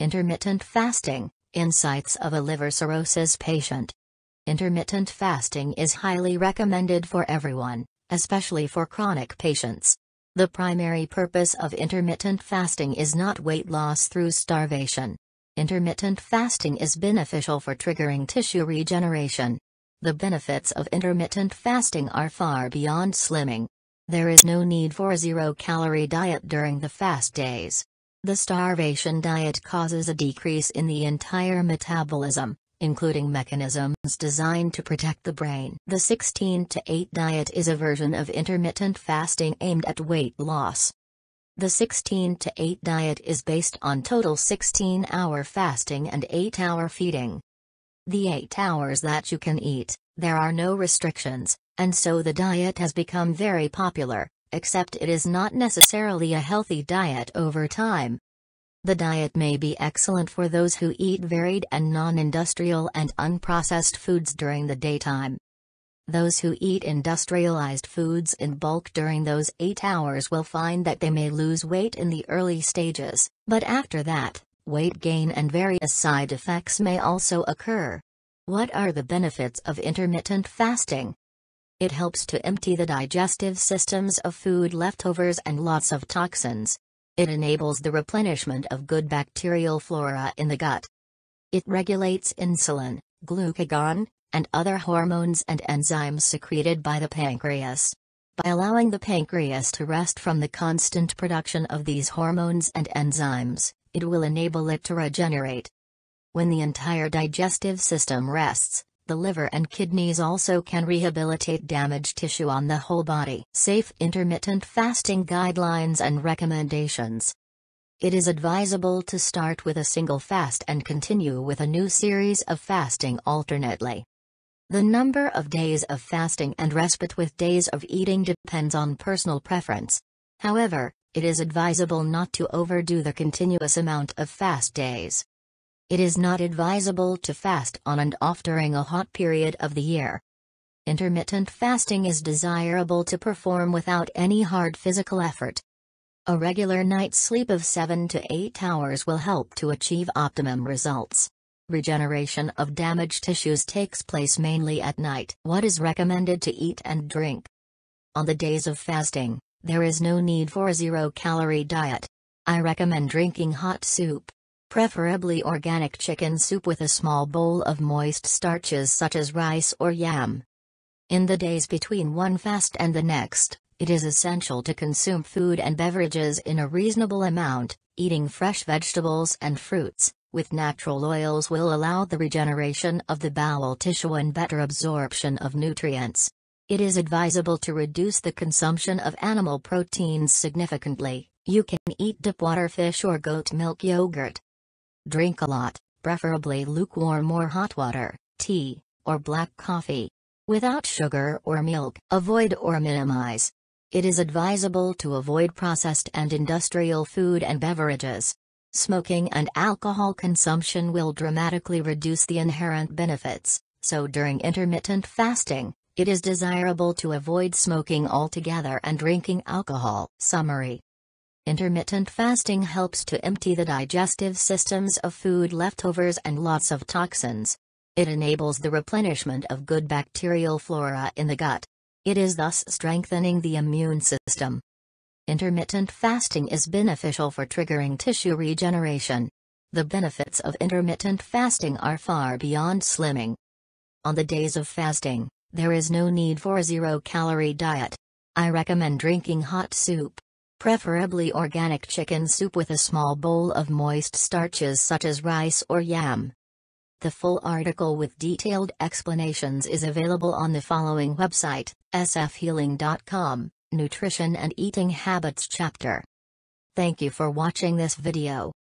Intermittent fasting Insights of a liver cirrhosis patient. Intermittent fasting is highly recommended for everyone, especially for chronic patients. The primary purpose of intermittent fasting is not weight loss through starvation. Intermittent fasting is beneficial for triggering tissue regeneration. The benefits of intermittent fasting are far beyond slimming. There is no need for a zero calorie diet during the fast days. The starvation diet causes a decrease in the entire metabolism, including mechanisms designed to protect the brain. The 16 to 8 diet is a version of intermittent fasting aimed at weight loss. The 16 to 8 diet is based on total 16 hour fasting and 8 hour feeding. The 8 hours that you can eat, there are no restrictions, and so the diet has become very popular, except it is not necessarily a healthy diet over time. The diet may be excellent for those who eat varied and non-industrial and unprocessed foods during the daytime. Those who eat industrialized foods in bulk during those 8 hours will find that they may lose weight in the early stages, but after that, weight gain and various side effects may also occur. What are the benefits of intermittent fasting? It helps to empty the digestive systems of food leftovers and lots of toxins. It enables the replenishment of good bacterial flora in the gut. It regulates insulin, glucagon, and other hormones and enzymes secreted by the pancreas. By allowing the pancreas to rest from the constant production of these hormones and enzymes, it will enable it to regenerate. When the entire digestive system rests, the liver and kidneys also can rehabilitate damaged tissue on the whole body. Safe intermittent fasting guidelines and recommendations. It is advisable to start with a single fast and continue with a new series of fasting alternately. The number of days of fasting and respite with days of eating depends on personal preference. However, it is advisable not to overdo the continuous amount of fast days. It is not advisable to fast on and off during a hot period of the year. Intermittent fasting is desirable to perform without any hard physical effort. A regular night's sleep of 7 to 8 hours will help to achieve optimum results. Regeneration of damaged tissues takes place mainly at night. What is recommended to eat and drink? On the days of fasting, there is no need for a zero calorie diet. I recommend drinking hot soup, preferably organic chicken soup with a small bowl of moist starches such as rice or yam. In the days between one fast and the next, it is essential to consume food and beverages in a reasonable amount, eating fresh vegetables and fruits, with natural oils will allow the regeneration of the bowel tissue and better absorption of nutrients. It is advisable to reduce the consumption of animal proteins significantly. You can eat dip water fish or goat milk yogurt. Drink a lot, preferably lukewarm or hot water, tea, or black coffee. Without sugar or milk, avoid or minimize. It is advisable to avoid processed and industrial food and beverages. Smoking and alcohol consumption will dramatically reduce the inherent benefits, so during intermittent fasting, it is desirable to avoid smoking altogether and drinking alcohol. Summary Intermittent fasting helps to empty the digestive systems of food leftovers and lots of toxins. It enables the replenishment of good bacterial flora in the gut. It is thus strengthening the immune system. Intermittent fasting is beneficial for triggering tissue regeneration. The benefits of intermittent fasting are far beyond slimming. On the days of fasting, there is no need for a zero calorie diet. I recommend drinking hot soup, preferably organic chicken soup with a small bowl of moist starches such as rice or yam. The full article with detailed explanations is available on the following website, sfhealing.com, Nutrition and Eating Habits Chapter. Thank you for watching this video.